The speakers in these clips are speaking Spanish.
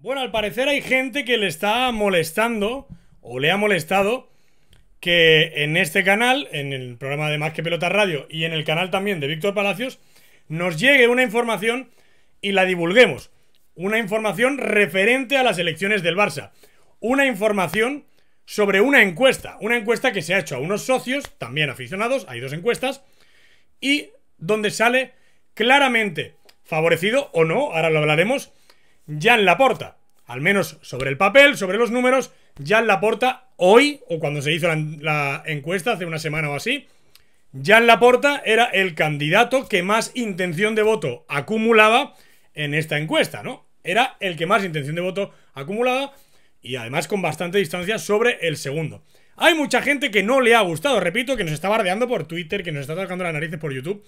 Bueno, al parecer hay gente que le está molestando o le ha molestado que en este canal, en el programa de Más que Pelota Radio y en el canal también de Víctor Palacios, nos llegue una información y la divulguemos. Una información referente a las elecciones del Barça. Una información sobre una encuesta. Una encuesta que se ha hecho a unos socios, también aficionados, hay dos encuestas, y donde sale claramente favorecido o no, ahora lo hablaremos, Jan Laporta. Al menos sobre el papel, sobre los números, Jan Laporta hoy, o cuando se hizo la, encuesta hace una semana o así, Jan Laporta era el candidato que más intención de voto acumulaba en esta encuesta, ¿no? Era el que más intención de voto acumulaba y además con bastante distancia sobre el segundo. Hay mucha gente que no le ha gustado, repito, que nos está bardeando por Twitter, que nos está tocando las narices por YouTube.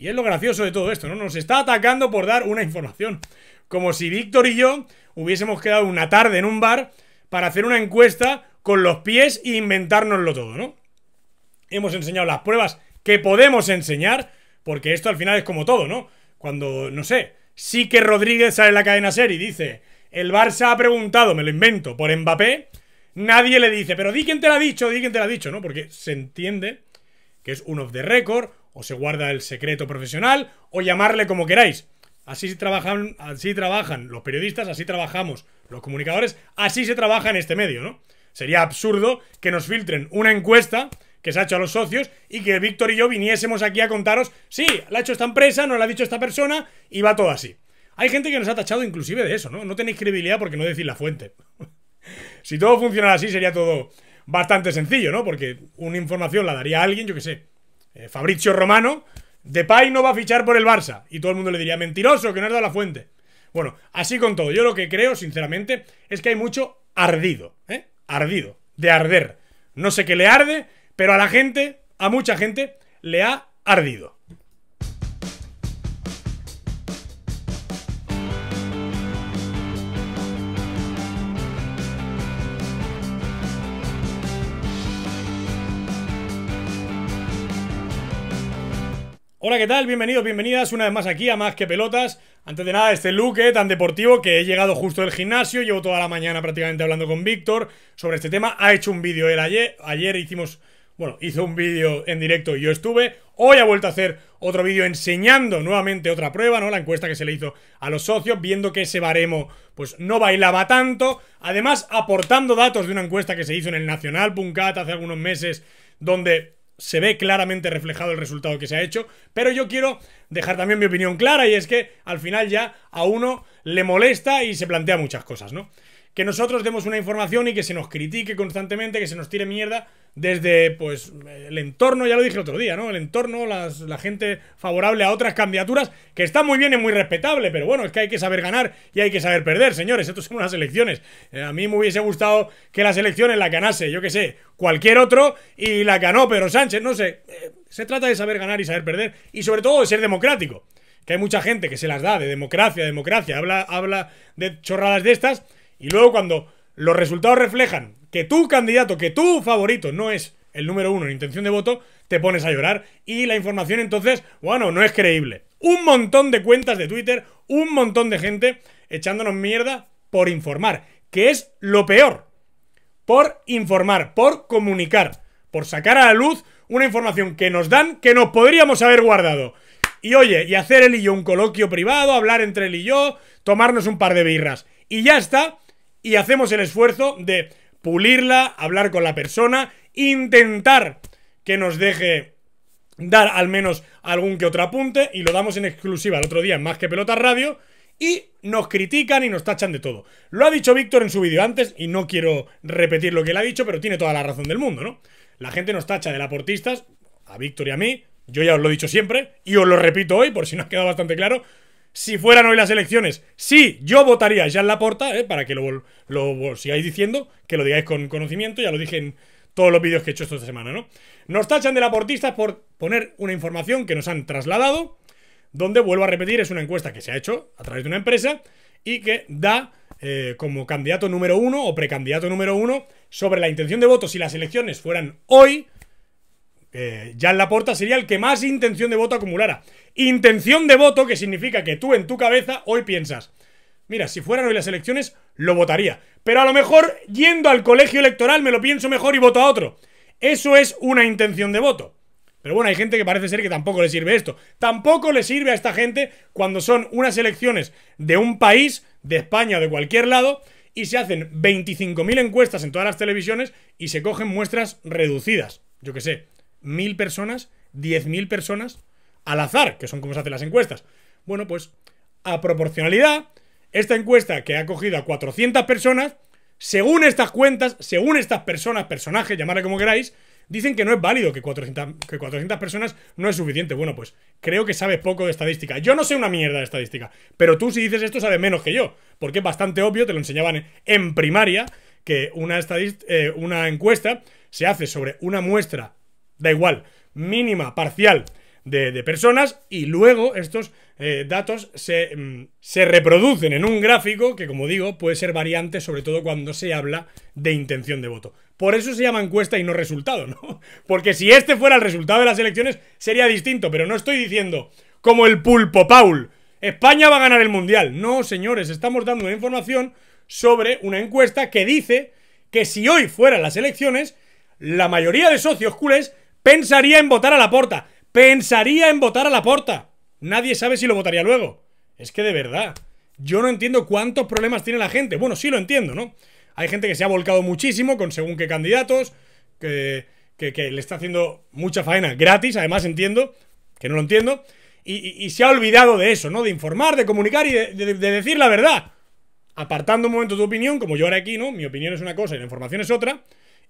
Y es lo gracioso de todo esto, ¿no? Nos está atacando por dar una información. Como si Víctor y yo hubiésemos quedado una tarde en un bar para hacer una encuesta con los pies e inventárnoslo todo, ¿no? Hemos enseñado las pruebas que podemos enseñar, porque esto al final es como todo, ¿no? Cuando, no sé, sí que Rodríguez sale en la cadena ser y dice, el Barça ha preguntado, me lo invento, por Mbappé, nadie le dice, pero di quién te lo ha dicho, di quién te lo ha dicho, ¿no? Porque se entiende que es uno de the record, o se guarda el secreto profesional, o llamarle como queráis. Así trabajan, así trabajan los periodistas, así trabajamos los comunicadores, así se trabaja en este medio, ¿no? Sería absurdo que nos filtren una encuesta que se ha hecho a los socios y que Víctor y yo viniésemos aquí a contaros, sí, la ha hecho esta empresa, no la ha dicho esta persona y va todo así. Hay gente que nos ha tachado inclusive de eso, ¿no? No tenéis credibilidad porque no decís la fuente. si todo funcionara así sería todo bastante sencillo, ¿no? Porque una información la daría alguien, yo qué sé, eh, Fabricio Romano Romano, Depay no va a fichar por el Barça. Y todo el mundo le diría, mentiroso, que no has dado la fuente. Bueno, así con todo. Yo lo que creo, sinceramente, es que hay mucho ardido, ¿eh? Ardido, de arder. No sé qué le arde, pero a la gente, a mucha gente, le ha ardido. Hola, ¿qué tal? Bienvenidos, bienvenidas una vez más aquí a Más que Pelotas. Antes de nada, este look tan deportivo que he llegado justo del gimnasio, llevo toda la mañana prácticamente hablando con Víctor sobre este tema. Ha hecho un vídeo él ayer, ayer hicimos, bueno, hizo un vídeo en directo y yo estuve. Hoy ha vuelto a hacer otro vídeo enseñando nuevamente otra prueba, ¿no? La encuesta que se le hizo a los socios, viendo que ese baremo pues no bailaba tanto. Además, aportando datos de una encuesta que se hizo en el Nacional Puncat hace algunos meses, donde se ve claramente reflejado el resultado que se ha hecho, pero yo quiero dejar también mi opinión clara y es que al final ya a uno le molesta y se plantea muchas cosas, ¿no? que nosotros demos una información y que se nos critique constantemente, que se nos tire mierda desde pues el entorno, ya lo dije el otro día, ¿no? El entorno, las, la gente favorable a otras candidaturas, que está muy bien y muy respetable, pero bueno, es que hay que saber ganar y hay que saber perder, señores, esto son unas elecciones. Eh, a mí me hubiese gustado que las elecciones las ganase, yo qué sé, cualquier otro y la ganó Pero Sánchez, no sé. Eh, se trata de saber ganar y saber perder y sobre todo de ser democrático. Que hay mucha gente que se las da de democracia, democracia, habla, habla de chorradas de estas y luego cuando los resultados reflejan que tu candidato, que tu favorito no es el número uno en intención de voto, te pones a llorar y la información entonces, bueno, no es creíble. Un montón de cuentas de Twitter, un montón de gente echándonos mierda por informar, que es lo peor. Por informar, por comunicar, por sacar a la luz una información que nos dan que nos podríamos haber guardado. Y oye, y hacer él y yo un coloquio privado, hablar entre él y yo, tomarnos un par de birras. Y ya está, y hacemos el esfuerzo de pulirla, hablar con la persona, intentar que nos deje dar al menos algún que otro apunte y lo damos en exclusiva el otro día en Más que pelota Radio y nos critican y nos tachan de todo. Lo ha dicho Víctor en su vídeo antes y no quiero repetir lo que él ha dicho, pero tiene toda la razón del mundo, ¿no? La gente nos tacha de laportistas, a Víctor y a mí, yo ya os lo he dicho siempre y os lo repito hoy por si no ha quedado bastante claro, si fueran hoy las elecciones, sí, yo votaría ya en la porta, ¿eh? para que lo, sigáis diciendo, que lo digáis con conocimiento, ya lo dije en todos los vídeos que he hecho esta semana, ¿no? Nos tachan de laportistas por poner una información que nos han trasladado, donde, vuelvo a repetir, es una encuesta que se ha hecho a través de una empresa y que da eh, como candidato número uno o precandidato número uno sobre la intención de voto si las elecciones fueran hoy en eh, la puerta sería el que más intención de voto acumulara. Intención de voto que significa que tú en tu cabeza hoy piensas, mira, si fueran hoy las elecciones, lo votaría. Pero a lo mejor yendo al colegio electoral me lo pienso mejor y voto a otro. Eso es una intención de voto. Pero bueno, hay gente que parece ser que tampoco le sirve esto. Tampoco le sirve a esta gente cuando son unas elecciones de un país, de España o de cualquier lado, y se hacen 25.000 encuestas en todas las televisiones y se cogen muestras reducidas. Yo qué sé, mil personas, diez mil personas al azar, que son como se hacen las encuestas. Bueno, pues a proporcionalidad, esta encuesta que ha cogido a 400 personas, según estas cuentas, según estas personas, personajes, llamarle como queráis, dicen que no es válido, que 400, personas no es suficiente. Bueno, pues creo que sabes poco de estadística. Yo no sé una mierda de estadística, pero tú si dices esto sabes menos que yo, porque es bastante obvio, te lo enseñaban en primaria, que una, eh, una encuesta se hace sobre una muestra da igual, mínima, parcial de, personas y luego estos eh, datos se, mm, se reproducen en un gráfico que, como digo, puede ser variante, sobre todo cuando se habla de intención de voto. Por eso se llama encuesta y no resultado, ¿no? Porque si este fuera el resultado de las elecciones sería distinto, pero no estoy diciendo como el pulpo Paul, España va a ganar el Mundial. No, señores, estamos dando una información sobre una encuesta que dice que si hoy fueran las elecciones, la mayoría de socios culés pensaría en votar a la porta. Pensaría en votar a la porta. Nadie sabe si lo votaría luego. Es que de verdad, yo no entiendo cuántos problemas tiene la gente. Bueno, sí lo entiendo, ¿no? Hay gente que se ha volcado muchísimo con según qué candidatos, que, que, le está haciendo mucha faena gratis, además entiendo, que no lo entiendo, y, se ha olvidado de eso, ¿no? De informar, de comunicar y de, de decir la verdad. Apartando un momento tu opinión, como yo ahora aquí, ¿no? Mi opinión es una cosa y la información es otra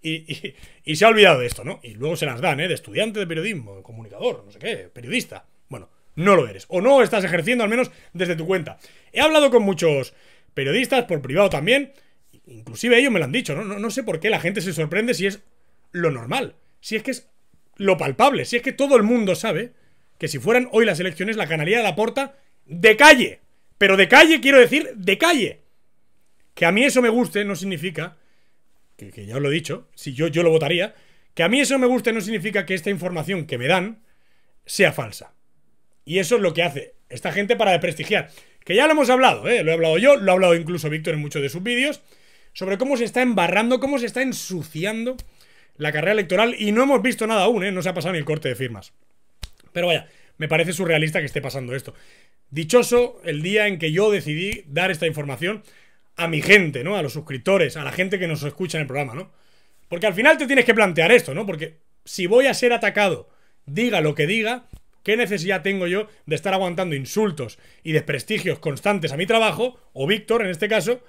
y, se ha olvidado de esto, ¿no? Y luego se las dan, ¿eh? De estudiante de periodismo, de comunicador, no sé qué, periodista. Bueno, no lo eres. O no estás ejerciendo, al menos desde tu cuenta. He hablado con muchos periodistas, por privado también. Inclusive ellos me lo han dicho, ¿no? No, sé por qué la gente se sorprende si es lo normal. Si es que es lo palpable. Si es que todo el mundo sabe que si fueran hoy las elecciones, la canalía la porta de calle. Pero de calle quiero decir de calle. Que a mí eso me guste no significa que, ya os lo he dicho, si yo, yo lo votaría, que a mí eso me guste no significa que esta información que me dan sea falsa. Y eso es lo que hace esta gente para desprestigiar. Que ya lo hemos hablado, ¿eh? lo he hablado yo, lo ha hablado incluso Víctor en muchos de sus vídeos, sobre cómo se está embarrando, cómo se está ensuciando la carrera electoral y no hemos visto nada aún, ¿eh? no se ha pasado ni el corte de firmas. Pero vaya, me parece surrealista que esté pasando esto. Dichoso el día en que yo decidí dar esta información a mi gente, ¿no? A los suscriptores, a la gente que nos escucha en el programa, ¿no? Porque al final te tienes que plantear esto, ¿no? Porque si voy a ser atacado, diga lo que diga, ¿qué necesidad tengo yo de estar aguantando insultos y desprestigios constantes a mi trabajo, o Víctor en este caso,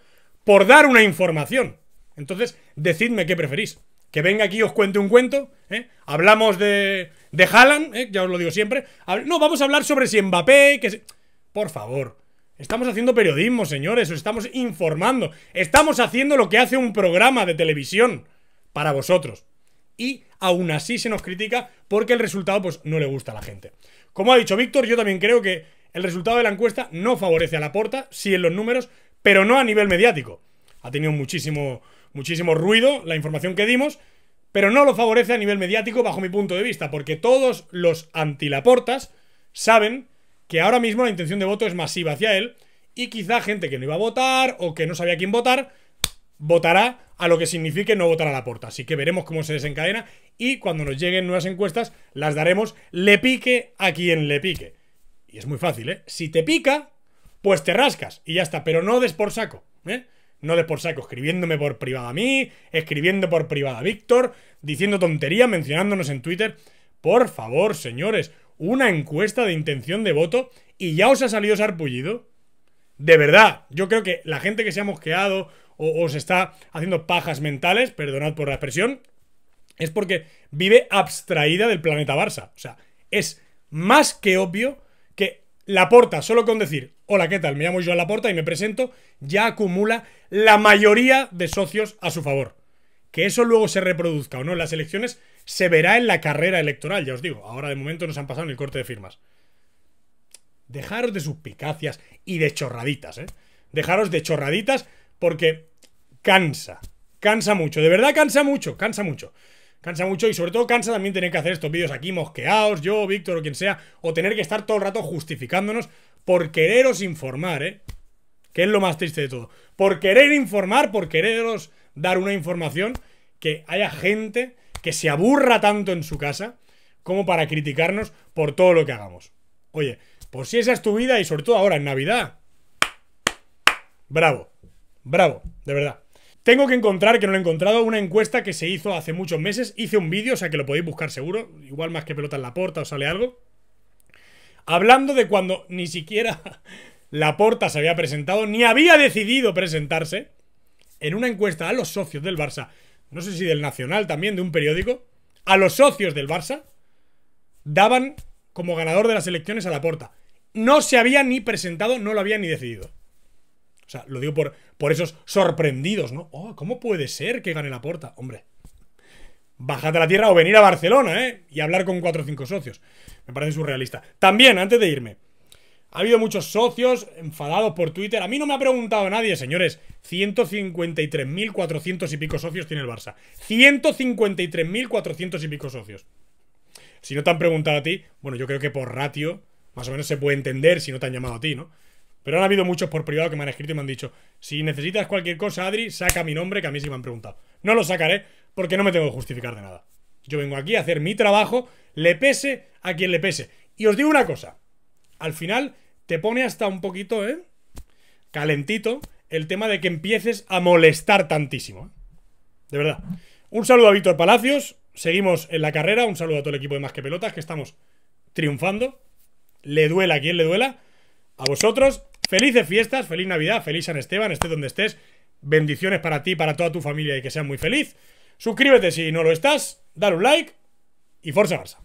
por dar una información? Entonces, decidme qué preferís. Que venga aquí y os cuente un cuento. ¿eh? Hablamos de, de Haaland, ¿eh? ya os lo digo siempre. No, vamos a hablar sobre si Mbappé. Que Por favor, Estamos haciendo periodismo, señores, os estamos informando. Estamos haciendo lo que hace un programa de televisión para vosotros. Y aún así se nos critica porque el resultado pues no le gusta a la gente. Como ha dicho Víctor, yo también creo que el resultado de la encuesta no favorece a la porta, sí en los números, pero no a nivel mediático. Ha tenido muchísimo, muchísimo ruido la información que dimos, pero no lo favorece a nivel mediático bajo mi punto de vista, porque todos los antilaportas saben que ahora mismo la intención de voto es masiva hacia él y quizá gente que no iba a votar o que no sabía quién votar votará a lo que signifique no votar a la puerta Así que veremos cómo se desencadena y cuando nos lleguen nuevas encuestas las daremos le pique a quien le pique. Y es muy fácil, ¿eh? Si te pica, pues te rascas y ya está, pero no des por saco, ¿eh? No des por saco, escribiéndome por privada a mí, escribiendo por privada a Víctor, diciendo tontería, mencionándonos en Twitter. Por favor, señores, una encuesta de intención de voto y ya os ha salido sarpullido. De verdad, yo creo que la gente que se ha mosqueado o, os se está haciendo pajas mentales, perdonad por la expresión, es porque vive abstraída del planeta Barça. O sea, es más que obvio que la porta solo con decir, hola, ¿qué tal? Me llamo la Laporta y me presento, ya acumula la mayoría de socios a su favor. Que eso luego se reproduzca o no en las elecciones se verá en la carrera electoral, ya os digo. Ahora de momento nos han pasado en el corte de firmas. Dejaros de suspicacias y de chorraditas, ¿eh? Dejaros de chorraditas porque cansa. Cansa mucho. De verdad cansa mucho. Cansa mucho. Cansa mucho y sobre todo cansa también tener que hacer estos vídeos aquí mosqueados, yo, Víctor o quien sea, o tener que estar todo el rato justificándonos por quereros informar, ¿eh? Que es lo más triste de todo. Por querer informar, por quereros dar una información que haya gente que se aburra tanto en su casa como para criticarnos por todo lo que hagamos. Oye, por pues si esa es tu vida y sobre todo ahora en Navidad. Bravo, bravo, de verdad. Tengo que encontrar, que no lo he encontrado, una encuesta que se hizo hace muchos meses. Hice un vídeo, o sea que lo podéis buscar seguro. Igual más que pelota en la porta o sale algo. Hablando de cuando ni siquiera la porta se había presentado, ni había decidido presentarse. En una encuesta a los socios del Barça no sé si del Nacional también, de un periódico, a los socios del Barça, daban como ganador de las elecciones a la porta. No se había ni presentado, no lo había ni decidido. O sea, lo digo por, por esos sorprendidos, ¿no? Oh, ¿Cómo puede ser que gane la porta? Hombre, bájate a la tierra o venir a Barcelona, ¿eh? Y hablar con cuatro o cinco socios. Me parece surrealista. También, antes de irme, ha habido muchos socios enfadados por Twitter. A mí no me ha preguntado nadie, señores. 153.400 y pico socios tiene el Barça. 153.400 y pico socios. Si no te han preguntado a ti, bueno, yo creo que por ratio, más o menos se puede entender si no te han llamado a ti, ¿no? Pero han habido muchos por privado que me han escrito y me han dicho, si necesitas cualquier cosa, Adri, saca mi nombre, que a mí sí me han preguntado. No lo sacaré porque no me tengo que justificar de nada. Yo vengo aquí a hacer mi trabajo, le pese a quien le pese. Y os digo una cosa, al final te pone hasta un poquito, ¿eh? Calentito el tema de que empieces a molestar tantísimo. ¿eh? De verdad. Un saludo a Víctor Palacios. Seguimos en la carrera. Un saludo a todo el equipo de Más que Pelotas, que estamos triunfando. Le duela a quien le duela. A vosotros. Felices fiestas, feliz Navidad, feliz San Esteban, Esté donde estés. Bendiciones para ti, para toda tu familia y que seas muy feliz. Suscríbete si no lo estás, dale un like y Forza Barça.